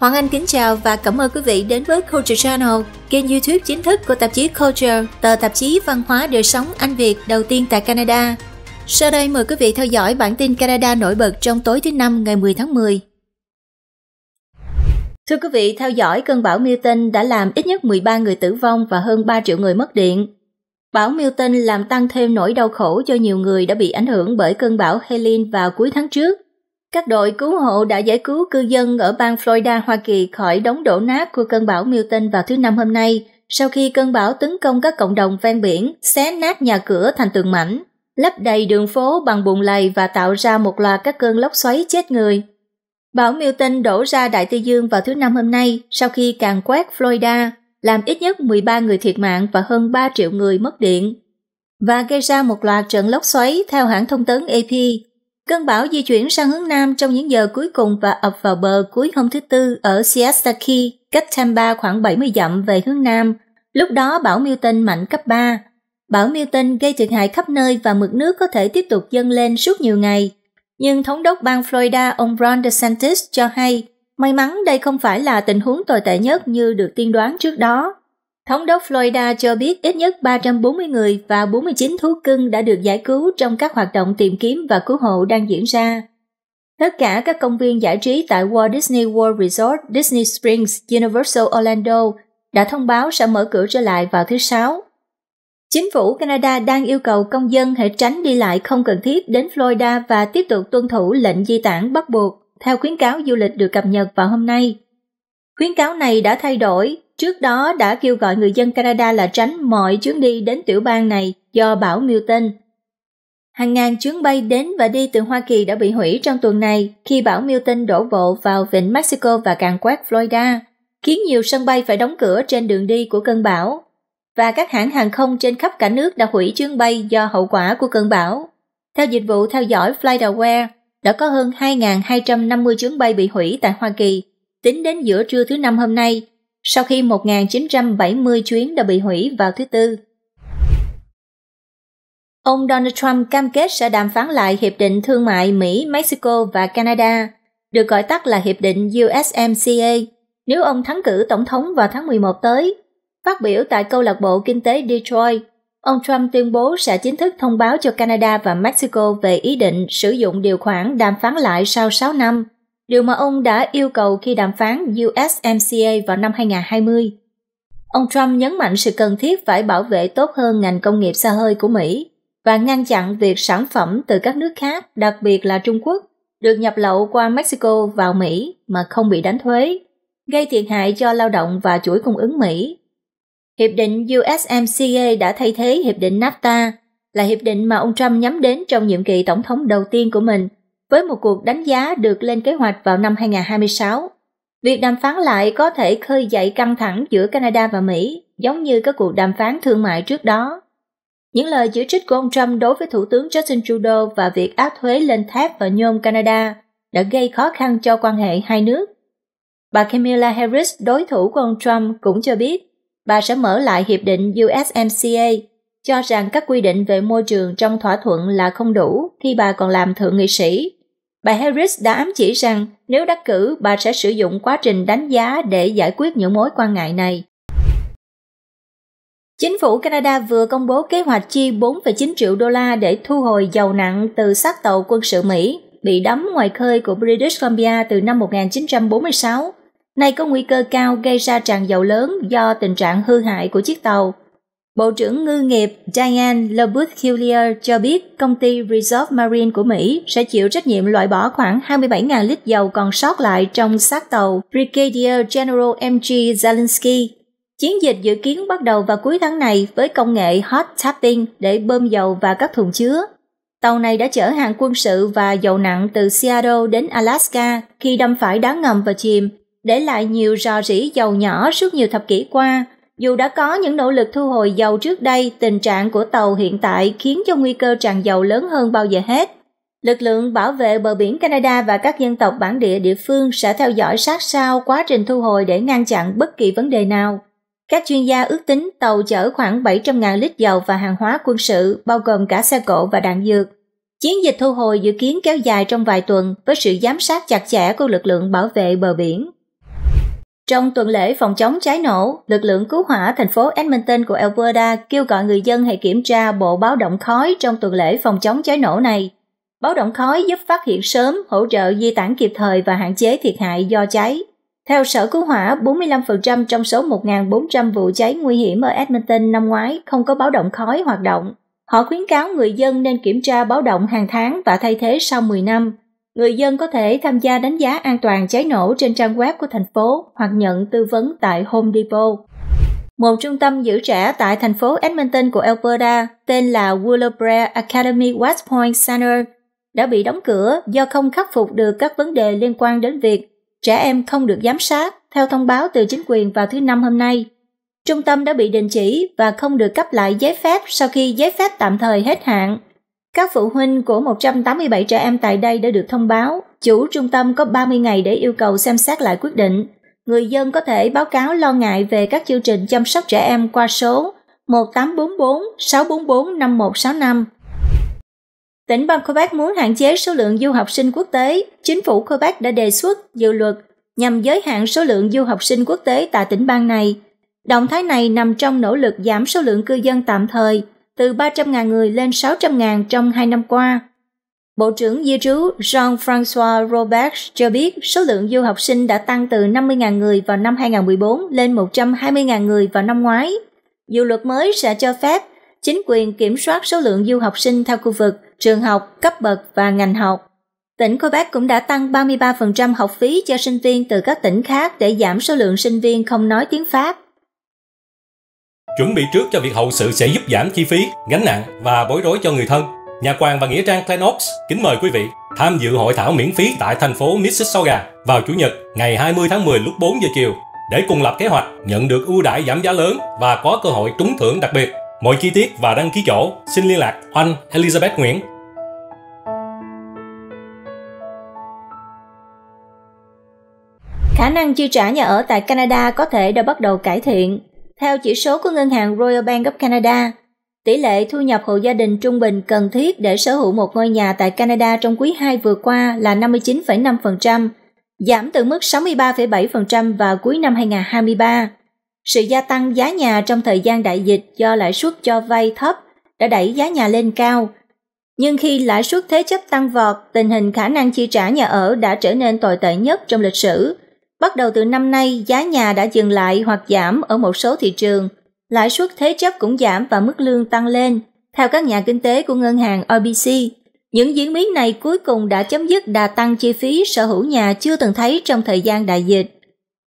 Hoàng Anh kính chào và cảm ơn quý vị đến với Culture Channel, kênh YouTube chính thức của tạp chí Culture, tờ tạp chí văn hóa đời sống Anh Việt đầu tiên tại Canada. Sau đây mời quý vị theo dõi bản tin Canada nổi bật trong tối thứ Năm ngày 10 tháng 10. Thưa quý vị, theo dõi cơn bão Milton đã làm ít nhất 13 người tử vong và hơn 3 triệu người mất điện. Bão Milton làm tăng thêm nỗi đau khổ cho nhiều người đã bị ảnh hưởng bởi cơn bão Helene vào cuối tháng trước – các đội cứu hộ đã giải cứu cư dân ở bang Florida, Hoa Kỳ khỏi đống đổ nát của cơn bão Milton vào thứ năm hôm nay, sau khi cơn bão tấn công các cộng đồng ven biển, xé nát nhà cửa thành tường mảnh, lấp đầy đường phố bằng bùn lầy và tạo ra một loạt các cơn lốc xoáy chết người. Bão Milton đổ ra Đại Tây Dương vào thứ năm hôm nay sau khi càn quét Florida, làm ít nhất 13 người thiệt mạng và hơn 3 triệu người mất điện, và gây ra một loạt trận lốc xoáy theo hãng thông tấn AP Cơn bão di chuyển sang hướng Nam trong những giờ cuối cùng và ập vào bờ cuối hôm thứ Tư ở Siastaki, cách Tampa khoảng 70 dặm về hướng Nam. Lúc đó bão Milton mạnh cấp 3. Bão Milton gây thiệt hại khắp nơi và mực nước có thể tiếp tục dâng lên suốt nhiều ngày. Nhưng Thống đốc bang Florida ông Ron DeSantis cho hay, may mắn đây không phải là tình huống tồi tệ nhất như được tiên đoán trước đó. Thống đốc Florida cho biết ít nhất 340 người và 49 thú cưng đã được giải cứu trong các hoạt động tìm kiếm và cứu hộ đang diễn ra. Tất cả các công viên giải trí tại Walt Disney World Resort, Disney Springs, Universal Orlando đã thông báo sẽ mở cửa trở lại vào thứ Sáu. Chính phủ Canada đang yêu cầu công dân hãy tránh đi lại không cần thiết đến Florida và tiếp tục tuân thủ lệnh di tản bắt buộc theo khuyến cáo du lịch được cập nhật vào hôm nay. Khuyến cáo này đã thay đổi trước đó đã kêu gọi người dân Canada là tránh mọi chuyến đi đến tiểu bang này do bão Milton. Hàng ngàn chuyến bay đến và đi từ Hoa Kỳ đã bị hủy trong tuần này khi bão Milton đổ bộ vào vịnh Mexico và càng quét Florida, khiến nhiều sân bay phải đóng cửa trên đường đi của cơn bão. Và các hãng hàng không trên khắp cả nước đã hủy chuyến bay do hậu quả của cơn bão. Theo dịch vụ theo dõi FlightAware, đã có hơn 2.250 chuyến bay bị hủy tại Hoa Kỳ. Tính đến giữa trưa thứ năm hôm nay, sau khi 1.970 chuyến đã bị hủy vào thứ Tư. Ông Donald Trump cam kết sẽ đàm phán lại Hiệp định Thương mại Mỹ, Mexico và Canada, được gọi tắt là Hiệp định USMCA, nếu ông thắng cử Tổng thống vào tháng 11 tới. Phát biểu tại câu lạc bộ kinh tế Detroit, ông Trump tuyên bố sẽ chính thức thông báo cho Canada và Mexico về ý định sử dụng điều khoản đàm phán lại sau 6 năm – điều mà ông đã yêu cầu khi đàm phán USMCA vào năm 2020. Ông Trump nhấn mạnh sự cần thiết phải bảo vệ tốt hơn ngành công nghiệp xa hơi của Mỹ và ngăn chặn việc sản phẩm từ các nước khác, đặc biệt là Trung Quốc, được nhập lậu qua Mexico vào Mỹ mà không bị đánh thuế, gây thiệt hại cho lao động và chuỗi cung ứng Mỹ. Hiệp định USMCA đã thay thế Hiệp định NAFTA, là hiệp định mà ông Trump nhắm đến trong nhiệm kỳ tổng thống đầu tiên của mình – với một cuộc đánh giá được lên kế hoạch vào năm 2026. Việc đàm phán lại có thể khơi dậy căng thẳng giữa Canada và Mỹ, giống như các cuộc đàm phán thương mại trước đó. Những lời chỉ trích của ông Trump đối với Thủ tướng Justin Trudeau và việc áp thuế lên thép và nhôm Canada đã gây khó khăn cho quan hệ hai nước. Bà Kamala Harris, đối thủ của ông Trump, cũng cho biết bà sẽ mở lại hiệp định USMCA, cho rằng các quy định về môi trường trong thỏa thuận là không đủ khi bà còn làm thượng nghị sĩ Bà Harris đã ám chỉ rằng nếu đắc cử, bà sẽ sử dụng quá trình đánh giá để giải quyết những mối quan ngại này. Chính phủ Canada vừa công bố kế hoạch chi 4,9 triệu đô la để thu hồi dầu nặng từ xác tàu quân sự Mỹ bị đắm ngoài khơi của British Columbia từ năm 1946. Nay có nguy cơ cao gây ra tràn dầu lớn do tình trạng hư hại của chiếc tàu. Bộ trưởng Ngư nghiệp Diane LeButhillier cho biết công ty Reserve Marine của Mỹ sẽ chịu trách nhiệm loại bỏ khoảng 27.000 lít dầu còn sót lại trong xác tàu Brigadier General MG g Zelensky. Chiến dịch dự kiến bắt đầu vào cuối tháng này với công nghệ hot tapping để bơm dầu và các thùng chứa. Tàu này đã chở hàng quân sự và dầu nặng từ Seattle đến Alaska khi đâm phải đá ngầm và chìm, để lại nhiều rò rỉ dầu nhỏ suốt nhiều thập kỷ qua dù đã có những nỗ lực thu hồi dầu trước đây, tình trạng của tàu hiện tại khiến cho nguy cơ tràn dầu lớn hơn bao giờ hết. Lực lượng bảo vệ bờ biển Canada và các dân tộc bản địa địa phương sẽ theo dõi sát sao quá trình thu hồi để ngăn chặn bất kỳ vấn đề nào. Các chuyên gia ước tính tàu chở khoảng 700.000 lít dầu và hàng hóa quân sự, bao gồm cả xe cộ và đạn dược. Chiến dịch thu hồi dự kiến kéo dài trong vài tuần với sự giám sát chặt chẽ của lực lượng bảo vệ bờ biển. Trong tuần lễ phòng chống cháy nổ, lực lượng cứu hỏa thành phố Edmonton của Alberta kêu gọi người dân hãy kiểm tra bộ báo động khói trong tuần lễ phòng chống cháy nổ này. Báo động khói giúp phát hiện sớm, hỗ trợ di tản kịp thời và hạn chế thiệt hại do cháy. Theo Sở Cứu hỏa, 45% trong số 1.400 vụ cháy nguy hiểm ở Edmonton năm ngoái không có báo động khói hoạt động. Họ khuyến cáo người dân nên kiểm tra báo động hàng tháng và thay thế sau 10 năm người dân có thể tham gia đánh giá an toàn cháy nổ trên trang web của thành phố hoặc nhận tư vấn tại Home Depot. Một trung tâm giữ trẻ tại thành phố Edmonton của Alberta tên là Willow Blair Academy West Point Center đã bị đóng cửa do không khắc phục được các vấn đề liên quan đến việc trẻ em không được giám sát theo thông báo từ chính quyền vào thứ năm hôm nay. Trung tâm đã bị đình chỉ và không được cấp lại giấy phép sau khi giấy phép tạm thời hết hạn các phụ huynh của 187 trẻ em tại đây đã được thông báo, chủ trung tâm có 30 ngày để yêu cầu xem xét lại quyết định. Người dân có thể báo cáo lo ngại về các chương trình chăm sóc trẻ em qua số 1844 644 5165. Tỉnh bang Quebec muốn hạn chế số lượng du học sinh quốc tế, chính phủ Quebec đã đề xuất dự luật nhằm giới hạn số lượng du học sinh quốc tế tại tỉnh bang này. Động thái này nằm trong nỗ lực giảm số lượng cư dân tạm thời từ 300.000 người lên 600.000 trong hai năm qua. Bộ trưởng Di trú Jean-François Robert cho biết số lượng du học sinh đã tăng từ 50.000 người vào năm 2014 lên 120.000 người vào năm ngoái. Dự luật mới sẽ cho phép chính quyền kiểm soát số lượng du học sinh theo khu vực, trường học, cấp bậc và ngành học. Tỉnh Quebec cũng đã tăng 33% học phí cho sinh viên từ các tỉnh khác để giảm số lượng sinh viên không nói tiếng Pháp chuẩn bị trước cho việc hậu sự sẽ giúp giảm chi phí, gánh nặng và bối rối cho người thân. Nhà quan và nghĩa trang Klenox kính mời quý vị tham dự hội thảo miễn phí tại thành phố Mississauga vào Chủ nhật ngày 20 tháng 10 lúc 4 giờ chiều để cùng lập kế hoạch nhận được ưu đãi giảm giá lớn và có cơ hội trúng thưởng đặc biệt. Mọi chi tiết và đăng ký chỗ xin liên lạc anh Elizabeth Nguyễn khả năng chi trả nhà ở tại Canada có thể đã bắt đầu cải thiện theo chỉ số của ngân hàng Royal Bank of Canada, tỷ lệ thu nhập hộ gia đình trung bình cần thiết để sở hữu một ngôi nhà tại Canada trong quý 2 vừa qua là 59,5%, giảm từ mức 63,7% vào cuối năm 2023. Sự gia tăng giá nhà trong thời gian đại dịch do lãi suất cho vay thấp đã đẩy giá nhà lên cao. Nhưng khi lãi suất thế chấp tăng vọt, tình hình khả năng chi trả nhà ở đã trở nên tồi tệ nhất trong lịch sử – Bắt đầu từ năm nay, giá nhà đã dừng lại hoặc giảm ở một số thị trường. Lãi suất thế chấp cũng giảm và mức lương tăng lên. Theo các nhà kinh tế của ngân hàng OBC. những diễn biến này cuối cùng đã chấm dứt đà tăng chi phí sở hữu nhà chưa từng thấy trong thời gian đại dịch.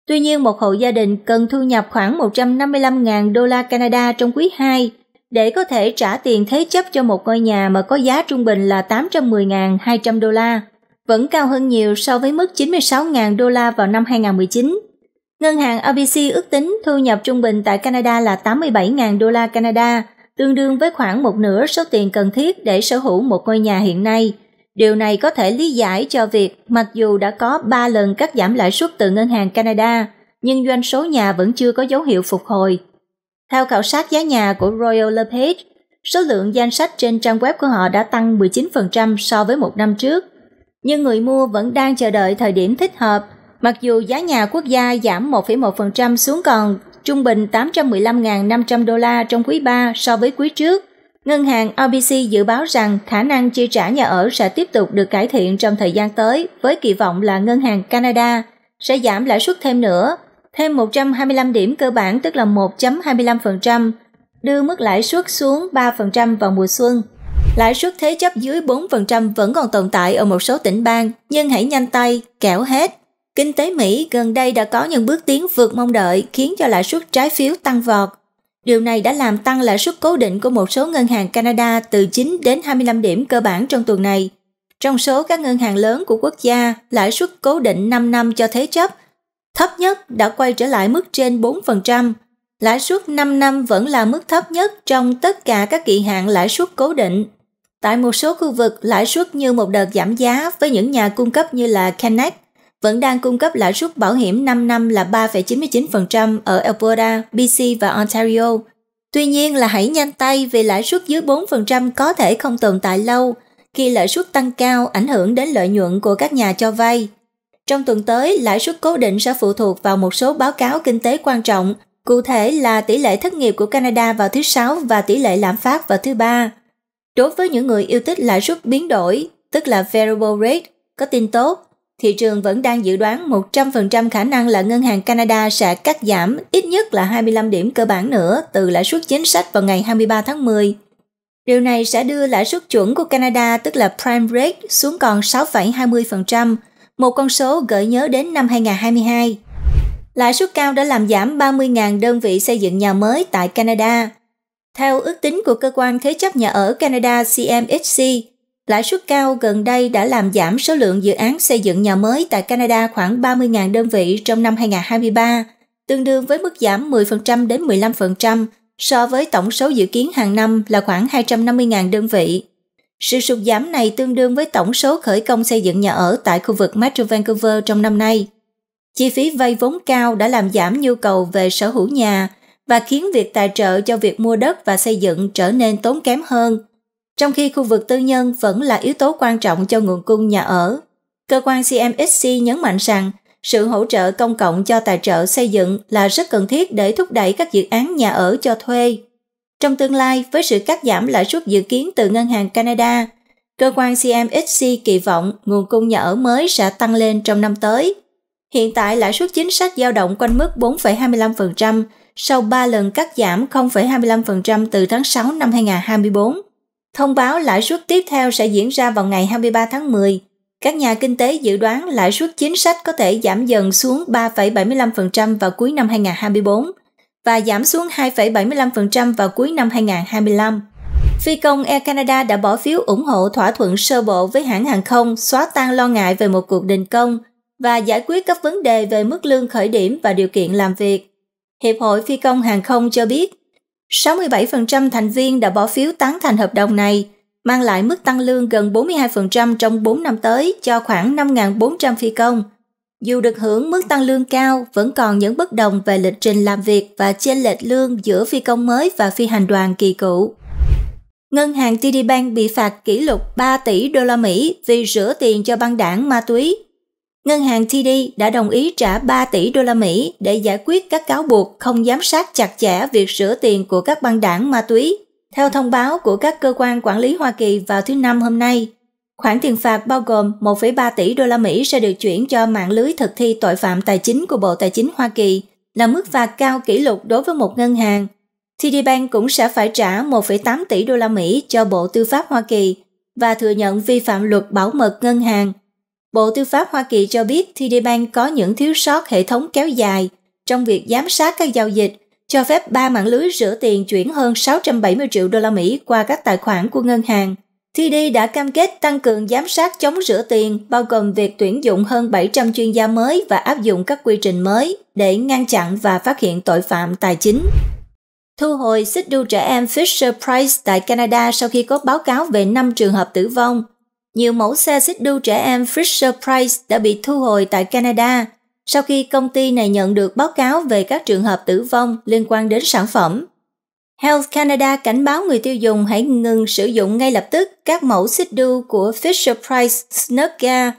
Tuy nhiên, một hộ gia đình cần thu nhập khoảng 155.000 đô la Canada trong quý 2 để có thể trả tiền thế chấp cho một ngôi nhà mà có giá trung bình là 810.200 đô la vẫn cao hơn nhiều so với mức 96.000 đô la vào năm 2019. Ngân hàng ABC ước tính thu nhập trung bình tại Canada là 87.000 đô la Canada, tương đương với khoảng một nửa số tiền cần thiết để sở hữu một ngôi nhà hiện nay. Điều này có thể lý giải cho việc mặc dù đã có 3 lần cắt giảm lãi suất từ Ngân hàng Canada, nhưng doanh số nhà vẫn chưa có dấu hiệu phục hồi. Theo khảo sát giá nhà của Royal LePage, số lượng danh sách trên trang web của họ đã tăng 19% so với một năm trước nhưng người mua vẫn đang chờ đợi thời điểm thích hợp. Mặc dù giá nhà quốc gia giảm 1,1% xuống còn trung bình 815.500 đô la trong quý 3 so với quý trước, ngân hàng RBC dự báo rằng khả năng chi trả nhà ở sẽ tiếp tục được cải thiện trong thời gian tới với kỳ vọng là ngân hàng Canada sẽ giảm lãi suất thêm nữa, thêm 125 điểm cơ bản tức là 1.25%, đưa mức lãi suất xuống 3% vào mùa xuân. Lãi suất thế chấp dưới 4% vẫn còn tồn tại ở một số tỉnh bang, nhưng hãy nhanh tay, kẻo hết. Kinh tế Mỹ gần đây đã có những bước tiến vượt mong đợi khiến cho lãi suất trái phiếu tăng vọt. Điều này đã làm tăng lãi suất cố định của một số ngân hàng Canada từ 9 đến 25 điểm cơ bản trong tuần này. Trong số các ngân hàng lớn của quốc gia, lãi suất cố định 5 năm cho thế chấp thấp nhất đã quay trở lại mức trên 4%. Lãi suất 5 năm vẫn là mức thấp nhất trong tất cả các kỳ hạn lãi suất cố định Tại một số khu vực, lãi suất như một đợt giảm giá với những nhà cung cấp như là Connect vẫn đang cung cấp lãi suất bảo hiểm 5 năm là 3,99% ở Alberta, BC và Ontario. Tuy nhiên là hãy nhanh tay vì lãi suất dưới 4% có thể không tồn tại lâu khi lãi suất tăng cao ảnh hưởng đến lợi nhuận của các nhà cho vay. Trong tuần tới, lãi suất cố định sẽ phụ thuộc vào một số báo cáo kinh tế quan trọng, cụ thể là tỷ lệ thất nghiệp của Canada vào thứ Sáu và tỷ lệ lạm phát vào thứ Ba. Đối với những người yêu thích lãi suất biến đổi, tức là variable rate, có tin tốt, thị trường vẫn đang dự đoán 100% khả năng là Ngân hàng Canada sẽ cắt giảm ít nhất là 25 điểm cơ bản nữa từ lãi suất chính sách vào ngày 23 tháng 10. Điều này sẽ đưa lãi suất chuẩn của Canada, tức là prime rate, xuống còn 6,20%, một con số gợi nhớ đến năm 2022. Lãi suất cao đã làm giảm 30.000 đơn vị xây dựng nhà mới tại Canada, theo ước tính của cơ quan thế chấp nhà ở Canada CMHC, lãi suất cao gần đây đã làm giảm số lượng dự án xây dựng nhà mới tại Canada khoảng 30.000 đơn vị trong năm 2023, tương đương với mức giảm 10% đến 15% so với tổng số dự kiến hàng năm là khoảng 250.000 đơn vị. Sự sụt giảm này tương đương với tổng số khởi công xây dựng nhà ở tại khu vực Metro Vancouver trong năm nay. Chi phí vay vốn cao đã làm giảm nhu cầu về sở hữu nhà, và khiến việc tài trợ cho việc mua đất và xây dựng trở nên tốn kém hơn. Trong khi khu vực tư nhân vẫn là yếu tố quan trọng cho nguồn cung nhà ở, cơ quan CMSC nhấn mạnh rằng sự hỗ trợ công cộng cho tài trợ xây dựng là rất cần thiết để thúc đẩy các dự án nhà ở cho thuê. Trong tương lai, với sự cắt giảm lãi suất dự kiến từ Ngân hàng Canada, cơ quan CMHC kỳ vọng nguồn cung nhà ở mới sẽ tăng lên trong năm tới. Hiện tại, lãi suất chính sách dao động quanh mức 4,25%, sau 3 lần cắt giảm 0,25% từ tháng 6 năm 2024. Thông báo lãi suất tiếp theo sẽ diễn ra vào ngày 23 tháng 10. Các nhà kinh tế dự đoán lãi suất chính sách có thể giảm dần xuống 3,75% vào cuối năm 2024 và giảm xuống 2,75% vào cuối năm 2025. Phi công Air Canada đã bỏ phiếu ủng hộ thỏa thuận sơ bộ với hãng hàng không xóa tan lo ngại về một cuộc đình công và giải quyết các vấn đề về mức lương khởi điểm và điều kiện làm việc. Hiệp hội Phi công Hàng không cho biết, 67% thành viên đã bỏ phiếu tán thành hợp đồng này, mang lại mức tăng lương gần 42% trong 4 năm tới cho khoảng 5.400 phi công. Dù được hưởng mức tăng lương cao, vẫn còn những bất đồng về lịch trình làm việc và chênh lệch lương giữa phi công mới và phi hành đoàn kỳ cựu. Ngân hàng TD Bank bị phạt kỷ lục 3 tỷ đô la Mỹ vì rửa tiền cho băng đảng ma túy Ngân hàng TD đã đồng ý trả 3 tỷ đô la Mỹ để giải quyết các cáo buộc không giám sát chặt chẽ việc rửa tiền của các băng đảng ma túy, theo thông báo của các cơ quan quản lý Hoa Kỳ vào thứ Năm hôm nay. Khoản tiền phạt bao gồm 1,3 tỷ đô la Mỹ sẽ được chuyển cho mạng lưới thực thi tội phạm tài chính của Bộ Tài chính Hoa Kỳ, là mức phạt cao kỷ lục đối với một ngân hàng. TD Bank cũng sẽ phải trả 1,8 tỷ đô la Mỹ cho Bộ Tư pháp Hoa Kỳ và thừa nhận vi phạm luật bảo mật ngân hàng Bộ Tư pháp Hoa Kỳ cho biết TD Bank có những thiếu sót hệ thống kéo dài trong việc giám sát các giao dịch, cho phép ba mạng lưới rửa tiền chuyển hơn 670 triệu đô la Mỹ qua các tài khoản của ngân hàng. TD đã cam kết tăng cường giám sát chống rửa tiền, bao gồm việc tuyển dụng hơn 700 chuyên gia mới và áp dụng các quy trình mới để ngăn chặn và phát hiện tội phạm tài chính. Thu hồi xích đu trẻ em Fisher Price tại Canada sau khi có báo cáo về 5 trường hợp tử vong nhiều mẫu xe xích đu trẻ em Fisher Price đã bị thu hồi tại Canada sau khi công ty này nhận được báo cáo về các trường hợp tử vong liên quan đến sản phẩm. Health Canada cảnh báo người tiêu dùng hãy ngừng sử dụng ngay lập tức các mẫu xích đu của Fisher-Price Snugga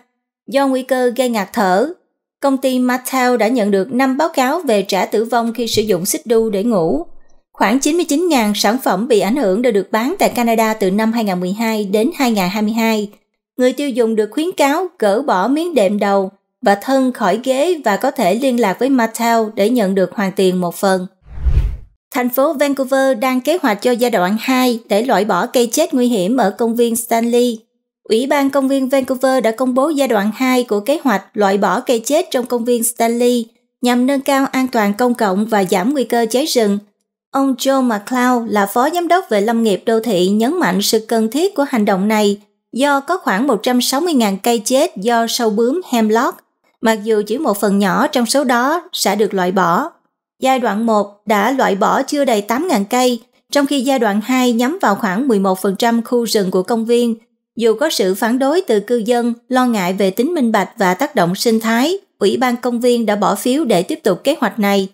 do nguy cơ gây ngạt thở. Công ty Mattel đã nhận được 5 báo cáo về trẻ tử vong khi sử dụng xích đu để ngủ. Khoảng 99.000 sản phẩm bị ảnh hưởng đã được bán tại Canada từ năm 2012 đến 2022, người tiêu dùng được khuyến cáo gỡ bỏ miếng đệm đầu và thân khỏi ghế và có thể liên lạc với Mattel để nhận được hoàn tiền một phần. Thành phố Vancouver đang kế hoạch cho giai đoạn 2 để loại bỏ cây chết nguy hiểm ở công viên Stanley. Ủy ban công viên Vancouver đã công bố giai đoạn 2 của kế hoạch loại bỏ cây chết trong công viên Stanley nhằm nâng cao an toàn công cộng và giảm nguy cơ cháy rừng. Ông Joe McLeod là phó giám đốc về lâm nghiệp đô thị nhấn mạnh sự cần thiết của hành động này do có khoảng 160.000 cây chết do sâu bướm hemlock, mặc dù chỉ một phần nhỏ trong số đó sẽ được loại bỏ. Giai đoạn 1 đã loại bỏ chưa đầy 8.000 cây, trong khi giai đoạn 2 nhắm vào khoảng 11% khu rừng của công viên, dù có sự phản đối từ cư dân lo ngại về tính minh bạch và tác động sinh thái, Ủy ban công viên đã bỏ phiếu để tiếp tục kế hoạch này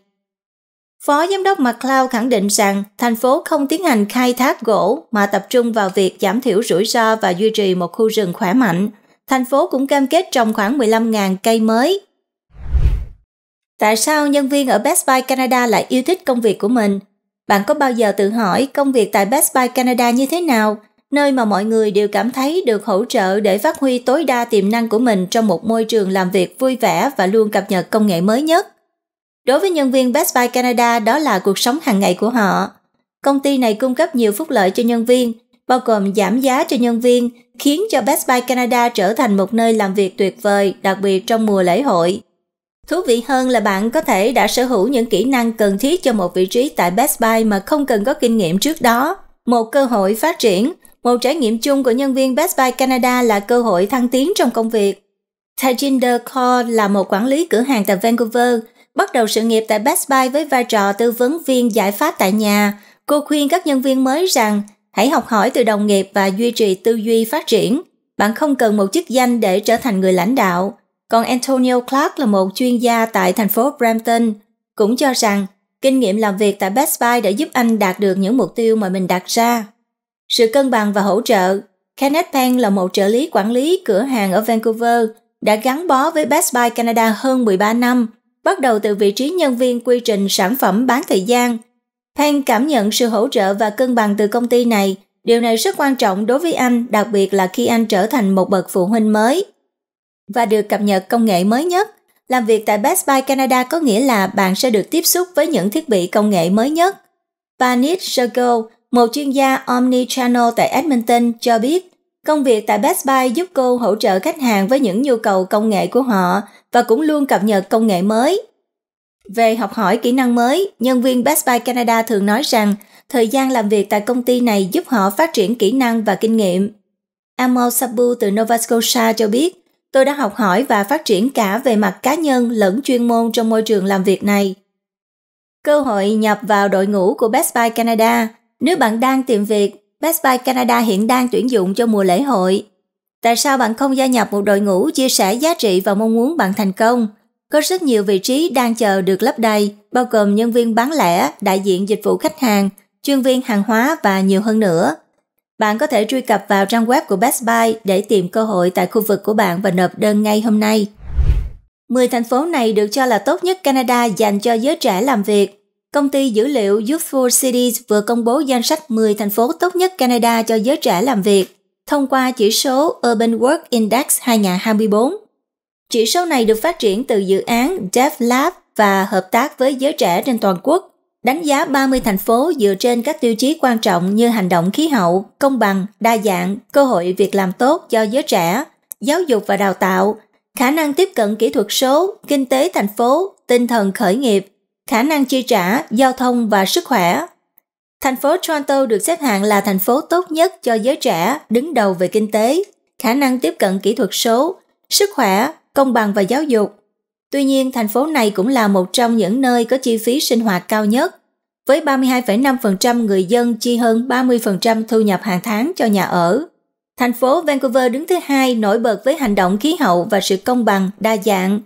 Phó Giám đốc McCloud khẳng định rằng thành phố không tiến hành khai thác gỗ mà tập trung vào việc giảm thiểu rủi ro và duy trì một khu rừng khỏe mạnh. Thành phố cũng cam kết trồng khoảng 15.000 cây mới. Tại sao nhân viên ở Best Buy Canada lại yêu thích công việc của mình? Bạn có bao giờ tự hỏi công việc tại Best Buy Canada như thế nào, nơi mà mọi người đều cảm thấy được hỗ trợ để phát huy tối đa tiềm năng của mình trong một môi trường làm việc vui vẻ và luôn cập nhật công nghệ mới nhất? Đối với nhân viên Best Buy Canada, đó là cuộc sống hàng ngày của họ. Công ty này cung cấp nhiều phúc lợi cho nhân viên, bao gồm giảm giá cho nhân viên, khiến cho Best Buy Canada trở thành một nơi làm việc tuyệt vời, đặc biệt trong mùa lễ hội. Thú vị hơn là bạn có thể đã sở hữu những kỹ năng cần thiết cho một vị trí tại Best Buy mà không cần có kinh nghiệm trước đó. Một cơ hội phát triển, một trải nghiệm chung của nhân viên Best Buy Canada là cơ hội thăng tiến trong công việc. Tajinder Kaur là một quản lý cửa hàng tại Vancouver Bắt đầu sự nghiệp tại Best Buy với vai trò tư vấn viên giải pháp tại nhà, cô khuyên các nhân viên mới rằng hãy học hỏi từ đồng nghiệp và duy trì tư duy phát triển. Bạn không cần một chức danh để trở thành người lãnh đạo. Còn Antonio Clark là một chuyên gia tại thành phố Brampton, cũng cho rằng kinh nghiệm làm việc tại Best Buy đã giúp anh đạt được những mục tiêu mà mình đặt ra. Sự cân bằng và hỗ trợ Kenneth Peng là một trợ lý quản lý cửa hàng ở Vancouver, đã gắn bó với Best Buy Canada hơn 13 năm bắt đầu từ vị trí nhân viên quy trình sản phẩm bán thời gian. Hang cảm nhận sự hỗ trợ và cân bằng từ công ty này, điều này rất quan trọng đối với anh, đặc biệt là khi anh trở thành một bậc phụ huynh mới. Và được cập nhật công nghệ mới nhất, làm việc tại Best Buy Canada có nghĩa là bạn sẽ được tiếp xúc với những thiết bị công nghệ mới nhất. Panit Sergo, một chuyên gia Omnichannel tại Edmonton, cho biết Công việc tại Best Buy giúp cô hỗ trợ khách hàng với những nhu cầu công nghệ của họ và cũng luôn cập nhật công nghệ mới. Về học hỏi kỹ năng mới, nhân viên Best Buy Canada thường nói rằng thời gian làm việc tại công ty này giúp họ phát triển kỹ năng và kinh nghiệm. Amol Sabu từ Nova Scotia cho biết, tôi đã học hỏi và phát triển cả về mặt cá nhân lẫn chuyên môn trong môi trường làm việc này. Cơ hội nhập vào đội ngũ của Best Buy Canada nếu bạn đang tìm việc Best Buy Canada hiện đang tuyển dụng cho mùa lễ hội. Tại sao bạn không gia nhập một đội ngũ chia sẻ giá trị và mong muốn bạn thành công? Có rất nhiều vị trí đang chờ được lấp đầy, bao gồm nhân viên bán lẻ, đại diện dịch vụ khách hàng, chuyên viên hàng hóa và nhiều hơn nữa. Bạn có thể truy cập vào trang web của Best Buy để tìm cơ hội tại khu vực của bạn và nộp đơn ngay hôm nay. 10 thành phố này được cho là tốt nhất Canada dành cho giới trẻ làm việc. Công ty dữ liệu Youthful Cities vừa công bố danh sách 10 thành phố tốt nhất Canada cho giới trẻ làm việc thông qua chỉ số Urban Work Index 2024. Chỉ số này được phát triển từ dự án DevLab và hợp tác với giới trẻ trên toàn quốc, đánh giá 30 thành phố dựa trên các tiêu chí quan trọng như hành động khí hậu, công bằng, đa dạng, cơ hội việc làm tốt cho giới trẻ, giáo dục và đào tạo, khả năng tiếp cận kỹ thuật số, kinh tế thành phố, tinh thần khởi nghiệp, khả năng chi trả, giao thông và sức khỏe. Thành phố Toronto được xếp hạng là thành phố tốt nhất cho giới trẻ, đứng đầu về kinh tế, khả năng tiếp cận kỹ thuật số, sức khỏe, công bằng và giáo dục. Tuy nhiên, thành phố này cũng là một trong những nơi có chi phí sinh hoạt cao nhất, với 32,5% người dân chi hơn 30% thu nhập hàng tháng cho nhà ở. Thành phố Vancouver đứng thứ hai nổi bật với hành động khí hậu và sự công bằng, đa dạng,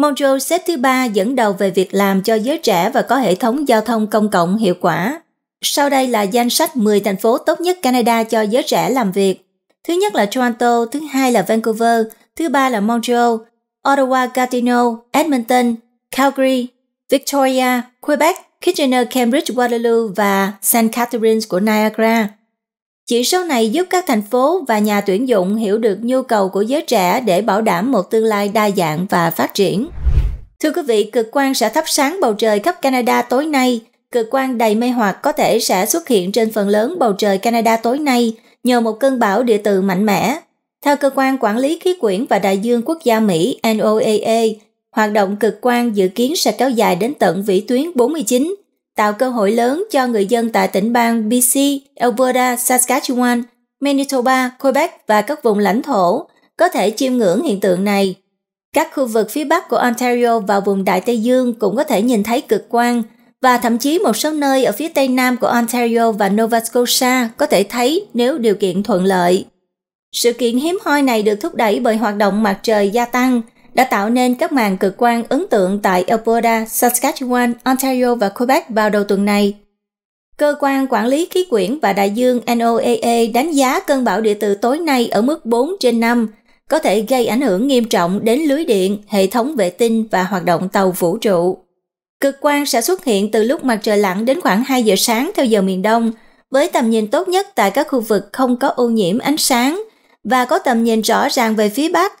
Montreal xếp thứ ba dẫn đầu về việc làm cho giới trẻ và có hệ thống giao thông công cộng hiệu quả. Sau đây là danh sách 10 thành phố tốt nhất Canada cho giới trẻ làm việc. Thứ nhất là Toronto, thứ hai là Vancouver, thứ ba là Montreal, Ottawa Gatineau, Edmonton, Calgary, Victoria, Quebec, Kitchener, Cambridge, Waterloo và St. Catharines của Niagara. Chỉ số này giúp các thành phố và nhà tuyển dụng hiểu được nhu cầu của giới trẻ để bảo đảm một tương lai đa dạng và phát triển. Thưa quý vị, cực quang sẽ thắp sáng bầu trời khắp Canada tối nay. Cực quang đầy mê hoặc có thể sẽ xuất hiện trên phần lớn bầu trời Canada tối nay nhờ một cơn bão địa từ mạnh mẽ. Theo cơ quan quản lý khí quyển và đại dương quốc gia Mỹ NOAA, hoạt động cực quang dự kiến sẽ kéo dài đến tận vĩ tuyến 49, tạo cơ hội lớn cho người dân tại tỉnh bang BC, Alberta, Saskatchewan, Manitoba, Quebec và các vùng lãnh thổ có thể chiêm ngưỡng hiện tượng này. Các khu vực phía bắc của Ontario và vùng Đại Tây Dương cũng có thể nhìn thấy cực quang và thậm chí một số nơi ở phía tây nam của Ontario và Nova Scotia có thể thấy nếu điều kiện thuận lợi. Sự kiện hiếm hoi này được thúc đẩy bởi hoạt động mặt trời gia tăng – đã tạo nên các màn cực quang ấn tượng tại Alberta, Saskatchewan, Ontario và Quebec vào đầu tuần này. Cơ quan Quản lý Khí quyển và Đại dương NOAA đánh giá cơn bão địa từ tối nay ở mức 4 trên 5, có thể gây ảnh hưởng nghiêm trọng đến lưới điện, hệ thống vệ tinh và hoạt động tàu vũ trụ. Cực quang sẽ xuất hiện từ lúc mặt trời lặn đến khoảng 2 giờ sáng theo giờ miền Đông, với tầm nhìn tốt nhất tại các khu vực không có ô nhiễm ánh sáng và có tầm nhìn rõ ràng về phía Bắc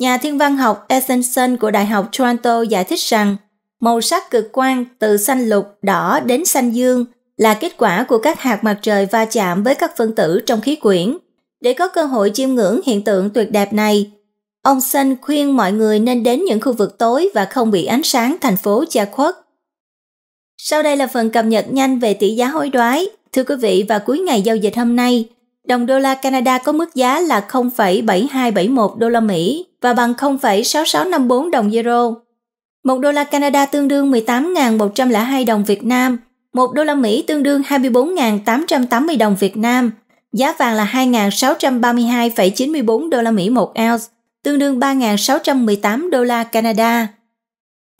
Nhà thiên văn học Essenson của Đại học Toronto giải thích rằng màu sắc cực quang từ xanh lục, đỏ đến xanh dương là kết quả của các hạt mặt trời va chạm với các phân tử trong khí quyển. Để có cơ hội chiêm ngưỡng hiện tượng tuyệt đẹp này, ông Sun khuyên mọi người nên đến những khu vực tối và không bị ánh sáng thành phố che khuất. Sau đây là phần cập nhật nhanh về tỷ giá hối đoái. Thưa quý vị, và cuối ngày giao dịch hôm nay, Đồng đô la Canada có mức giá là 0,7271 đô la Mỹ và bằng 0,6654 đồng euro. 1 đô la Canada tương đương 18.102 đồng Việt Nam, 1 đô la Mỹ tương đương 24.880 đồng Việt Nam, giá vàng là 2.632,94 đô la Mỹ một ounce, tương đương 3.618 đô la Canada.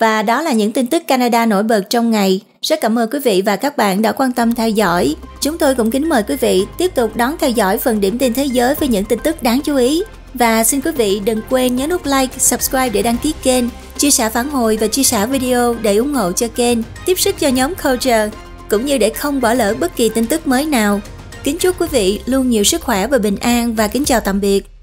Và đó là những tin tức Canada nổi bật trong ngày. Rất cảm ơn quý vị và các bạn đã quan tâm theo dõi. Chúng tôi cũng kính mời quý vị tiếp tục đón theo dõi phần điểm tin thế giới với những tin tức đáng chú ý. Và xin quý vị đừng quên nhấn nút like, subscribe để đăng ký kênh, chia sẻ phản hồi và chia sẻ video để ủng hộ cho kênh, tiếp sức cho nhóm Culture, cũng như để không bỏ lỡ bất kỳ tin tức mới nào. Kính chúc quý vị luôn nhiều sức khỏe và bình an và kính chào tạm biệt.